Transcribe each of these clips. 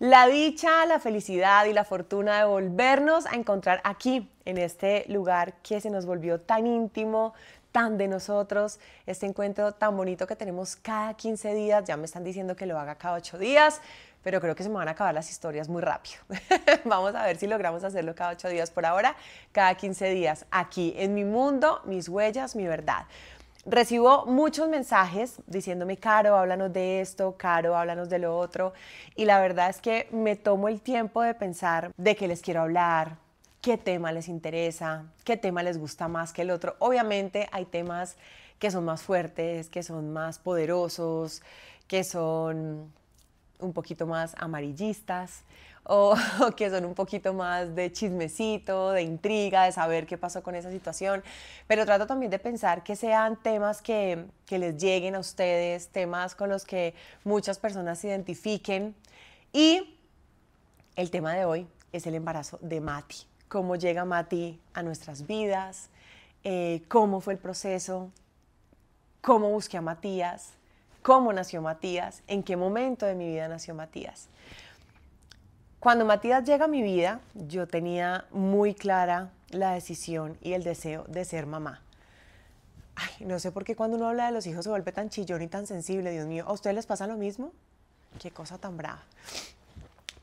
la dicha, la felicidad y la fortuna de volvernos a encontrar aquí, en este lugar que se nos volvió tan íntimo, tan de nosotros, este encuentro tan bonito que tenemos cada 15 días, ya me están diciendo que lo haga cada 8 días, pero creo que se me van a acabar las historias muy rápido. Vamos a ver si logramos hacerlo cada 8 días por ahora, cada 15 días, aquí en mi mundo, mis huellas, mi verdad recibo muchos mensajes diciéndome, Caro, háblanos de esto, Caro, háblanos de lo otro. Y la verdad es que me tomo el tiempo de pensar de qué les quiero hablar, qué tema les interesa, qué tema les gusta más que el otro. Obviamente hay temas que son más fuertes, que son más poderosos, que son un poquito más amarillistas. o, que son un poquito más de chismecito, de intriga, de saber qué pasó con esa situación, pero trato también de pensar que sean temas que, que les lleguen a ustedes, temas con los que muchas personas se identifiquen. Y el tema de hoy es el embarazo de Mati, cómo llega Mati a nuestras vidas, eh, cómo fue el proceso, cómo busqué a Matías, cómo nació Matías, en qué momento de mi vida nació Matías. Cuando Matías llega a mi vida, yo tenía muy clara la decisión y el deseo de ser mamá. Ay, no sé por qué cuando uno habla de los hijos se vuelve tan chillón y tan sensible, Dios mío. ¿A ustedes les pasa lo mismo? Qué cosa tan brava.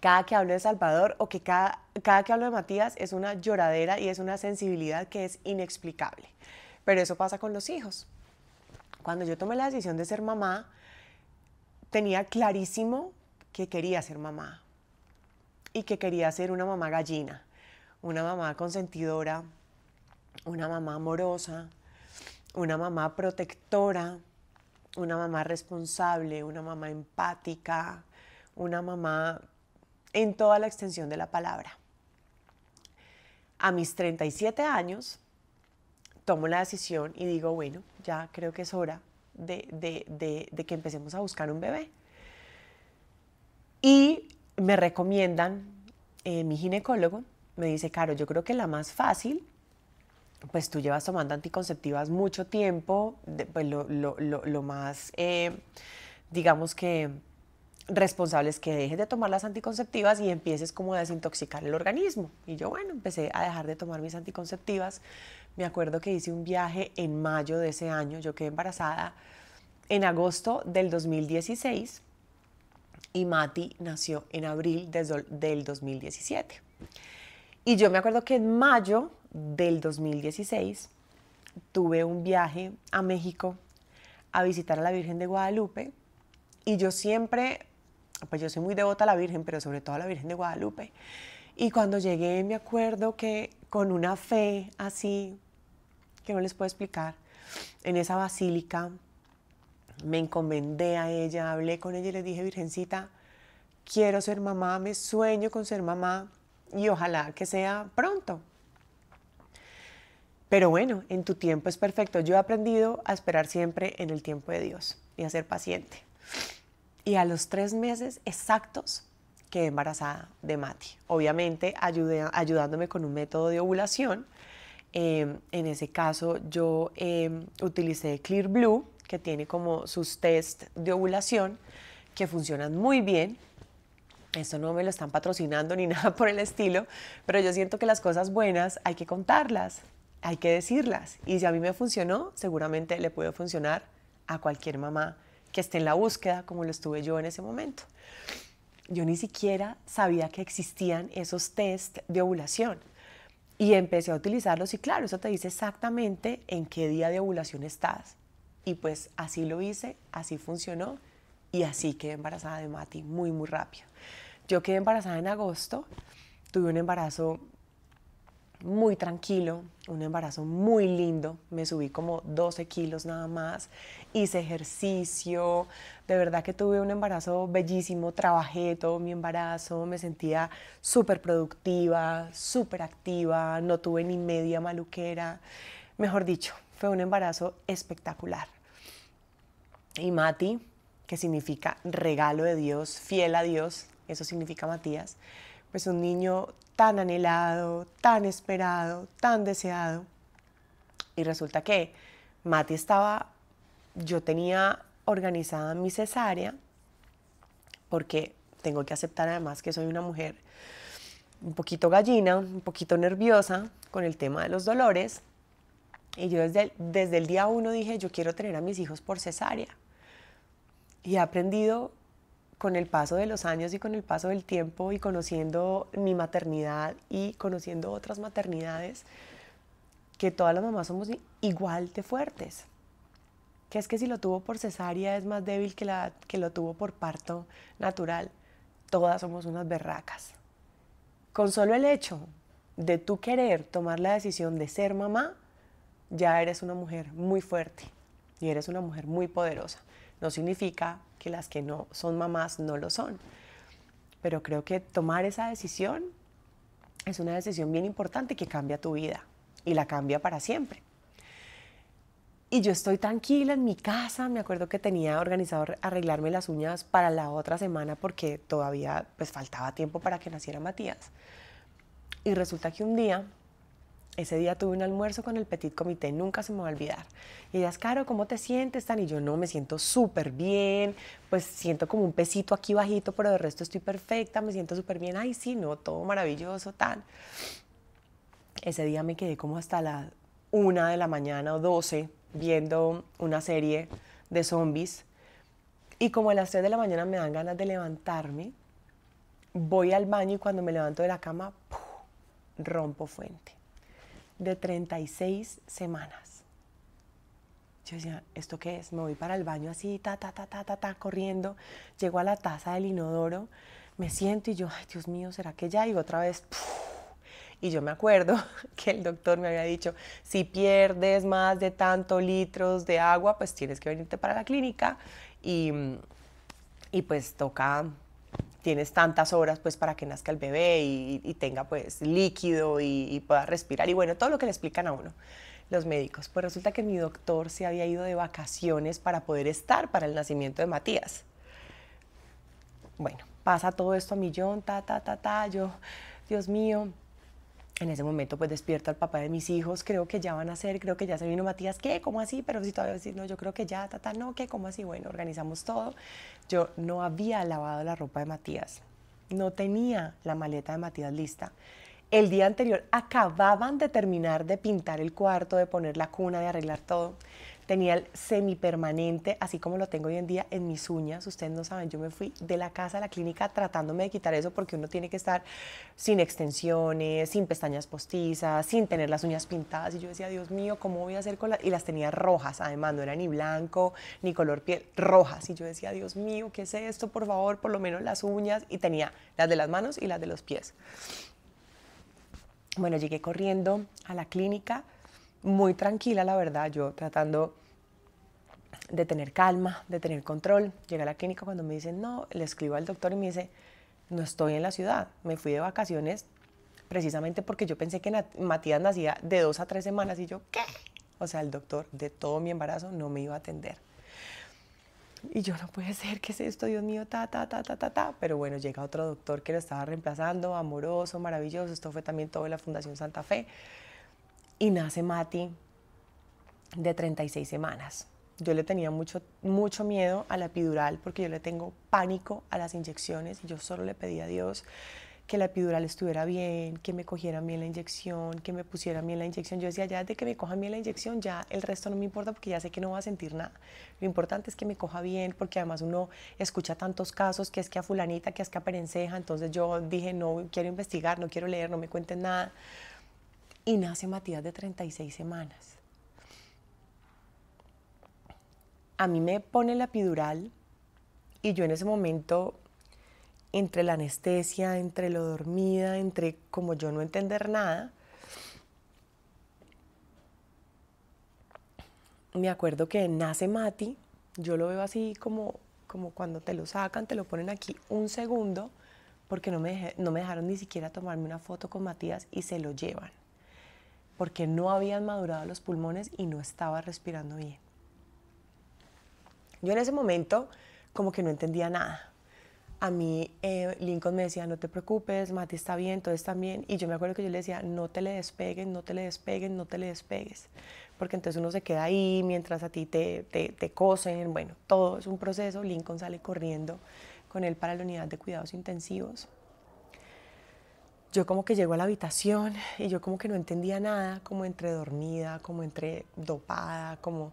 Cada que hablo de Salvador o que cada, cada que hablo de Matías es una lloradera y es una sensibilidad que es inexplicable. Pero eso pasa con los hijos. Cuando yo tomé la decisión de ser mamá, tenía clarísimo que quería ser mamá, y que quería ser una mamá gallina, una mamá consentidora, una mamá amorosa, una mamá protectora, una mamá responsable, una mamá empática, una mamá en toda la extensión de la palabra. A mis 37 años tomo la decisión y digo, bueno, ya creo que es hora de, que empecemos a buscar un bebé. Y me recomiendan, eh, mi ginecólogo me dice, Caro, yo creo que la más fácil, pues tú llevas tomando anticonceptivas mucho tiempo, pues lo, más, eh, digamos que responsable es que dejes de tomar las anticonceptivas y empieces como a desintoxicar el organismo. Y yo, bueno, empecé a dejar de tomar mis anticonceptivas. Me acuerdo que hice un viaje en mayo de ese año, yo quedé embarazada en agosto del 2016 y Mati nació en abril del 2017. Y yo me acuerdo que en mayo del 2016 tuve un viaje a México a visitar a la Virgen de Guadalupe y yo siempre, pues yo soy muy devota a la Virgen, pero sobre todo a la Virgen de Guadalupe. Y cuando llegué me acuerdo que con una fe así, que no les puedo explicar, en esa basílica me encomendé a ella, hablé con ella y le dije, Virgencita, quiero ser mamá, me sueño con ser mamá y ojalá que sea pronto. Pero bueno, en tu tiempo es perfecto. Yo he aprendido a esperar siempre en el tiempo de Dios y a ser paciente. Y a los tres meses exactos quedé embarazada de Mati. Obviamente ayudándome con un método de ovulación. Em, en ese caso yo em, utilicé Clear Blue, que tiene como sus test de ovulación que funcionan muy bien. Esto no me lo están patrocinando ni nada por el estilo, pero yo siento que las cosas buenas hay que contarlas, hay que decirlas. Y si a mí me funcionó, seguramente le puede funcionar a cualquier mamá que esté en la búsqueda como lo estuve yo en ese momento. Yo ni siquiera sabía que existían esos test de ovulación y empecé a utilizarlos y claro, eso te dice exactamente en qué día de ovulación estás. Y pues así lo hice, así funcionó y así quedé embarazada de Mati muy, muy rápido. Yo quedé embarazada en agosto, tuve un embarazo muy tranquilo, un embarazo muy lindo, me subí como 12 kilos nada más, hice ejercicio, de verdad que tuve un embarazo bellísimo, trabajé todo mi embarazo, me sentía súper productiva, súper activa, no tuve ni media maluquera, mejor dicho, fue un embarazo espectacular. Y Mati, que significa regalo de Dios, fiel a Dios, eso significa Matías, pues un niño tan anhelado, tan esperado, tan deseado. Y resulta que Mati estaba, yo tenía organizada mi cesárea, porque tengo que aceptar además que soy una mujer un poquito gallina, un poquito nerviosa con el tema de los dolores. Y yo desde, desde el día uno dije, yo quiero tener a mis hijos por cesárea y he aprendido con el paso de los años y con el paso del tiempo y conociendo mi maternidad y conociendo otras maternidades, que todas las mamás somos igual de fuertes. Que es que si lo tuvo por cesárea es más débil que, que lo tuvo por parto natural. Todas somos unas berracas. Con solo el hecho de tú querer tomar la decisión de ser mamá, ya eres una mujer muy fuerte y eres una mujer muy poderosa. No significa que las que no son mamás no lo son. Pero creo que tomar esa decisión es una decisión bien importante que cambia tu vida y la cambia para siempre. Y yo estoy tranquila en mi casa, me acuerdo que tenía organizado arreglarme las uñas para la otra semana porque todavía pues faltaba tiempo para que naciera Matías. Y resulta que un día ese día tuve un almuerzo con el Petit Comité, nunca se me va a olvidar. Y ellas, Caro, ¿cómo te sientes? Tan? Y yo, no, me siento súper bien, pues siento como un pesito aquí bajito, pero de resto estoy perfecta, me siento súper bien. Ay, sí, no, todo maravilloso, tan. Ese día me quedé como hasta la una de la mañana o 12 viendo una serie de zombies. Y como a las 3 de la mañana me dan ganas de levantarme, voy al baño y cuando me levanto de la cama, rompo fuente de 36 semanas. Yo decía, ¿esto qué es? Me voy para el baño así, ta, ta, ta, ta, ta, ta, corriendo. Llego a la taza del inodoro, me siento y yo, ay, Dios mío, ¿será que ya? Y otra vez, y yo me acuerdo que el doctor me había dicho, si pierdes más de tanto litros de agua, pues tienes que venirte para la clínica y mm, pues toca tienes tantas horas pues para que nazca el bebé y, tenga pues líquido y, y, pueda respirar y bueno, todo lo que le explican a uno los médicos. Pues resulta que mi doctor se había ido de vacaciones para poder estar para el nacimiento de Matías. Bueno, pasa todo esto a millón, ta, ta, ta, ta, yo, Dios mío, en ese momento pues despierto al papá de mis hijos, creo que ya van a ser, creo que ya se vino Matías, ¿qué? ¿Cómo así? Pero si todavía decís, no, yo creo que ya, tata, no, ¿qué? ¿Cómo así? Bueno, organizamos todo. Yo no había lavado la ropa de Matías, no tenía la maleta de Matías lista. El día anterior acababan de terminar de pintar el cuarto, de poner la cuna, de arreglar todo tenía el semipermanente, así como lo tengo hoy en día en mis uñas. Ustedes no saben, yo me fui de la casa a la clínica tratándome de quitar eso porque uno tiene que estar sin extensiones, sin pestañas postizas, sin tener las uñas pintadas. Y yo decía, Dios mío, ¿cómo voy a hacer con las? Y las tenía rojas, además, no era ni blanco ni color piel, rojas. Y yo decía, Dios mío, ¿qué es esto? Por favor, por lo menos las uñas. Y tenía las de las manos y las de los pies. Bueno, llegué corriendo a la clínica muy tranquila, la verdad, yo tratando de tener calma, de tener control. Llegué a la clínica cuando me dicen, no, le escribo al doctor y me dice, no estoy en la ciudad, me fui de vacaciones precisamente porque yo pensé que Matías nacía de dos a tres semanas y yo, ¿qué? O sea, el doctor de todo mi embarazo no me iba a atender. Y yo no puede ser, ¿qué es esto, Dios mío? Ta, ta, ta, ta, ta, ta. Pero bueno, llega otro doctor que lo estaba reemplazando, amoroso, maravilloso. Esto fue también todo de la Fundación Santa Fe y nace Mati de 36 semanas. Yo le tenía mucho, mucho miedo a la epidural porque yo le tengo pánico a las inyecciones. Yo solo le pedí a Dios que la epidural estuviera bien, que me cogiera bien la inyección, que me pusiera bien la inyección. Yo decía, ya de que me coja bien la inyección, ya el resto no me importa porque ya sé que no va a sentir nada. Lo importante es que me coja bien porque además uno escucha tantos casos que es que a fulanita, que es que a perenceja. Entonces yo dije, no quiero investigar, no quiero leer, no me cuenten nada y nace Matías de 36 semanas. A mí me pone la epidural y yo en ese momento, entre la anestesia, entre lo dormida, entre como yo no entender nada, me acuerdo que nace Mati, yo lo veo así como, como cuando te lo sacan, te lo ponen aquí un segundo, porque no me, no me dejaron ni siquiera tomarme una foto con Matías y se lo llevan porque no habían madurado los pulmones y no estaba respirando bien. Yo en ese momento como que no entendía nada. A mí eh, Lincoln me decía, no te preocupes, Mati está bien, todo está bien. Y yo me acuerdo que yo le decía, no te le despeguen, no te le despeguen, no te le despegues. Porque entonces uno se queda ahí mientras a ti te, te, te cosen. Bueno, todo es un proceso. Lincoln sale corriendo con él para la unidad de cuidados intensivos yo como que llego a la habitación y yo como que no entendía nada, como entre dormida, como entre dopada, como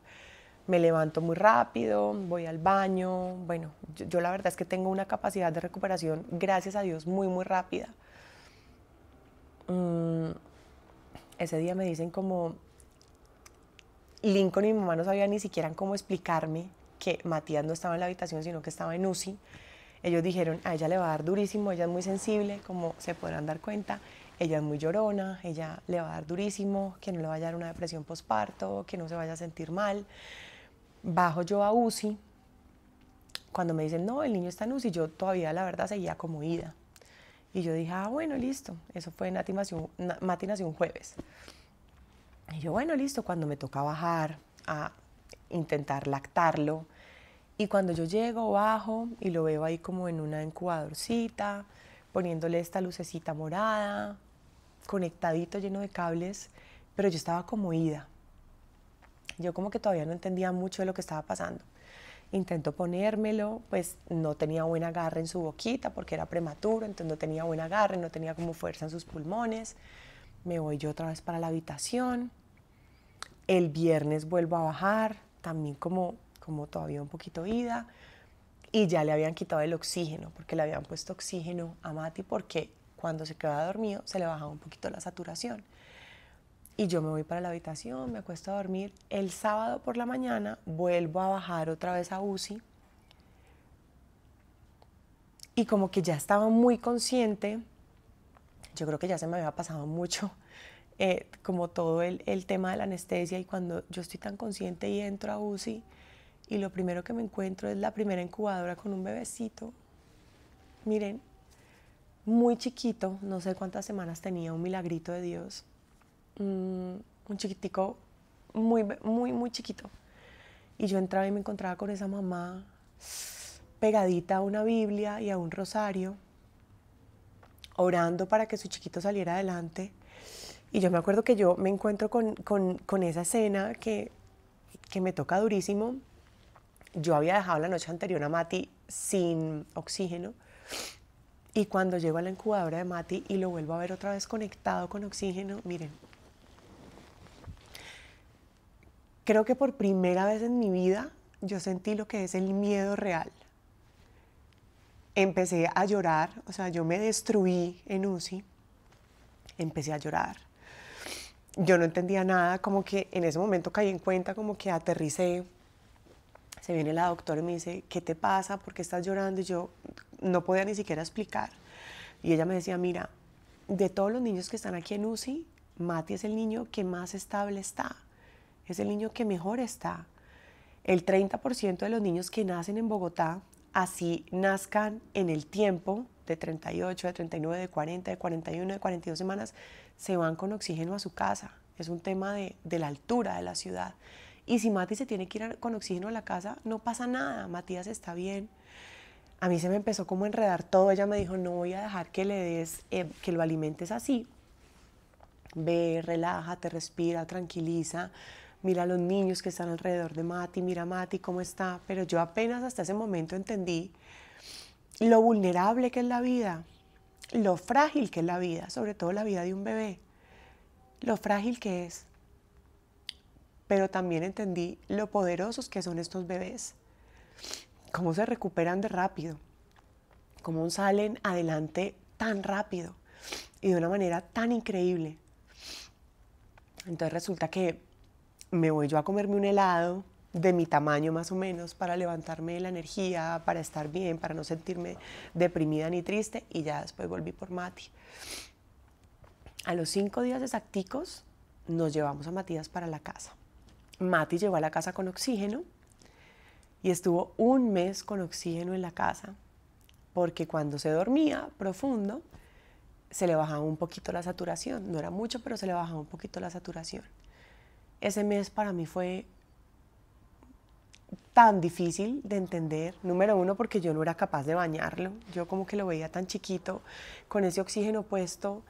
me levanto muy rápido, voy al baño, bueno, yo, la verdad es que tengo una capacidad de recuperación, gracias a Dios, muy, muy rápida. Mm, ese día me dicen como, Lincoln y mi mamá no sabían ni siquiera cómo explicarme que Matías no estaba en la habitación, sino que estaba en UCI ellos dijeron, a ella le va a dar durísimo, ella es muy sensible, como se podrán dar cuenta, ella es muy llorona, ella le va a dar durísimo, que no le vaya a dar una depresión posparto, que no se vaya a sentir mal. Bajo yo a UCI, cuando me dicen, no, el niño está en UCI, yo todavía la verdad seguía como ida. Y yo dije, ah, bueno, listo. Eso fue en matinación un jueves. Y yo, bueno, listo, cuando me toca bajar a intentar lactarlo, y cuando yo llego, bajo y lo veo ahí como en una incubadorcita, poniéndole esta lucecita morada, conectadito, lleno de cables, pero yo estaba como ida. Yo como que todavía no entendía mucho de lo que estaba pasando. Intento ponérmelo, pues no tenía buen agarre en su boquita porque era prematuro, entonces no tenía buen agarre, no tenía como fuerza en sus pulmones. Me voy yo otra vez para la habitación. El viernes vuelvo a bajar, también como como todavía un poquito ida, y ya le habían quitado el oxígeno, porque le habían puesto oxígeno a Mati, porque cuando se quedaba dormido se le bajaba un poquito la saturación. Y yo me voy para la habitación, me acuesto a dormir. El sábado por la mañana vuelvo a bajar otra vez a UCI. Y como que ya estaba muy consciente, yo creo que ya se me había pasado mucho eh, como todo el, el tema de la anestesia y cuando yo estoy tan consciente y entro a UCI, y lo primero que me encuentro es la primera incubadora con un bebecito. Miren, muy chiquito, no sé cuántas semanas tenía, un milagrito de Dios. Mm, un chiquitico muy, muy, muy chiquito. Y yo entraba y me encontraba con esa mamá pegadita a una Biblia y a un rosario, orando para que su chiquito saliera adelante. Y yo me acuerdo que yo me encuentro con, esa escena que, que me toca durísimo yo había dejado la noche anterior a Mati sin oxígeno y cuando llego a la incubadora de Mati y lo vuelvo a ver otra vez conectado con oxígeno, miren, creo que por primera vez en mi vida yo sentí lo que es el miedo real. Empecé a llorar, o sea, yo me destruí en UCI, empecé a llorar. Yo no entendía nada, como que en ese momento caí en cuenta, como que aterricé, se viene la doctora y me dice, ¿qué te pasa? ¿Por qué estás llorando? Y yo no podía ni siquiera explicar. Y ella me decía, mira, de todos los niños que están aquí en UCI, Mati es el niño que más estable está, es el niño que mejor está. El 30% de los niños que nacen en Bogotá, así nazcan en el tiempo de 38, de 39, de 40, de 41, de 42 semanas, se van con oxígeno a su casa. Es un tema de, de la altura de la ciudad. Y si Mati se tiene que ir con oxígeno a la casa, no pasa nada, Matías está bien. A mí se me empezó como a enredar todo, ella me dijo, no voy a dejar que le des, eh, que lo alimentes así. Ve, relájate, respira, tranquiliza, mira a los niños que están alrededor de Mati, mira a Mati cómo está. Pero yo apenas hasta ese momento entendí lo vulnerable que es la vida, lo frágil que es la vida, sobre todo la vida de un bebé, lo frágil que es pero también entendí lo poderosos que son estos bebés, cómo se recuperan de rápido, cómo salen adelante tan rápido y de una manera tan increíble. Entonces resulta que me voy yo a comerme un helado de mi tamaño más o menos para levantarme la energía, para estar bien, para no sentirme deprimida ni triste y ya después volví por Mati. A los cinco días exacticos nos llevamos a Matías para la casa. Mati llegó a la casa con oxígeno y estuvo un mes con oxígeno en la casa, porque cuando se dormía profundo, se le bajaba un poquito la saturación, no era mucho, pero se le bajaba un poquito la saturación. Ese mes para mí fue tan difícil de entender, número uno porque yo no era capaz de bañarlo, yo como que lo veía tan chiquito, con ese oxígeno puesto,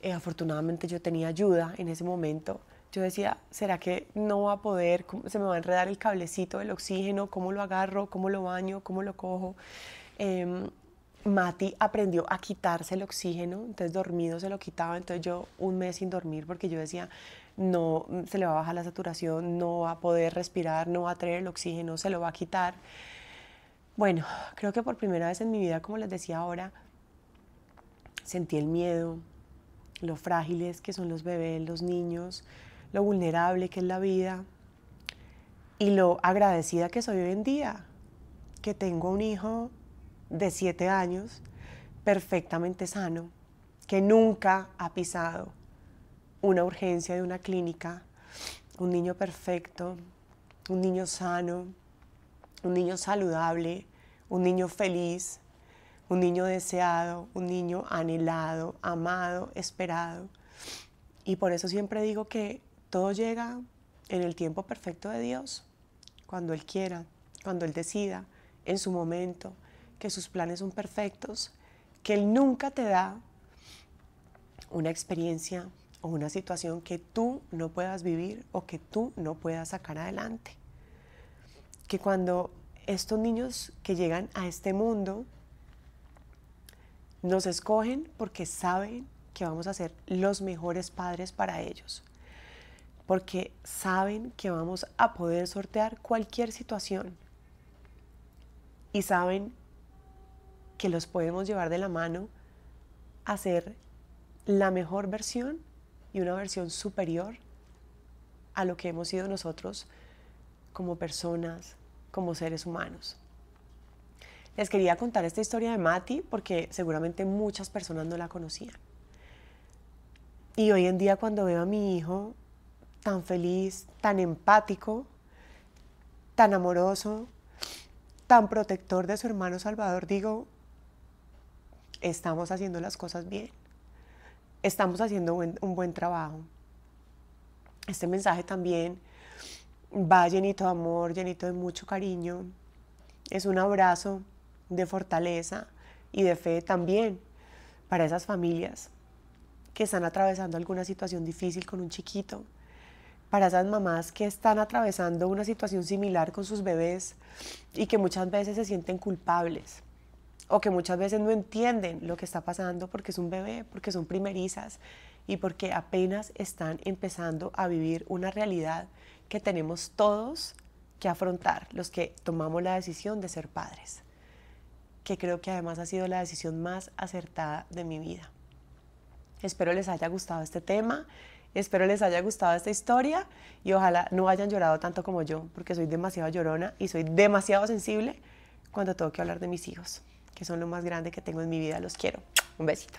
eh, afortunadamente yo tenía ayuda en ese momento, yo decía, ¿será que no va a poder? ¿Se me va a enredar el cablecito del oxígeno? ¿Cómo lo agarro? ¿Cómo lo baño? ¿Cómo lo cojo? Em, Mati aprendió a quitarse el oxígeno, entonces dormido se lo quitaba, entonces yo un mes sin dormir porque yo decía, no, se le va a bajar la saturación, no va a poder respirar, no va a traer el oxígeno, se lo va a quitar. Bueno, creo que por primera vez en mi vida, como les decía ahora, sentí el miedo, lo frágiles que son los bebés, los niños, lo vulnerable que es la vida y lo agradecida que soy hoy en día, que tengo un hijo de siete años perfectamente sano, que nunca ha pisado una urgencia de una clínica, un niño perfecto, un niño sano, un niño saludable, un niño feliz, un niño deseado, un niño anhelado, amado, esperado. Y por eso siempre digo que todo llega en el tiempo perfecto de Dios, cuando Él quiera, cuando Él decida, en su momento, que sus planes son perfectos, que Él nunca te da una experiencia o una situación que tú no puedas vivir o que tú no puedas sacar adelante. Que cuando estos niños que llegan a este mundo nos escogen porque saben que vamos a ser los mejores padres para ellos porque saben que vamos a poder sortear cualquier situación y saben que los podemos llevar de la mano a ser la mejor versión y una versión superior a lo que hemos sido nosotros como personas, como seres humanos. Les quería contar esta historia de Mati porque seguramente muchas personas no la conocían. Y hoy en día cuando veo a mi hijo tan feliz, tan empático, tan amoroso, tan protector de su hermano Salvador, digo, estamos haciendo las cosas bien, estamos haciendo un buen trabajo. Este mensaje también va llenito de amor, llenito de mucho cariño, es un abrazo de fortaleza y de fe también para esas familias que están atravesando alguna situación difícil con un chiquito, para esas mamás que están atravesando una situación similar con sus bebés y que muchas veces se sienten culpables o que muchas veces no entienden lo que está pasando porque es un bebé, porque son primerizas y porque apenas están empezando a vivir una realidad que tenemos todos que afrontar, los que tomamos la decisión de ser padres, que creo que además ha sido la decisión más acertada de mi vida. Espero les haya gustado este tema. Espero les haya gustado esta historia y ojalá no hayan llorado tanto como yo, porque soy demasiado llorona y soy demasiado sensible cuando tengo que hablar de mis hijos, que son lo más grande que tengo en mi vida. Los quiero. Un besito.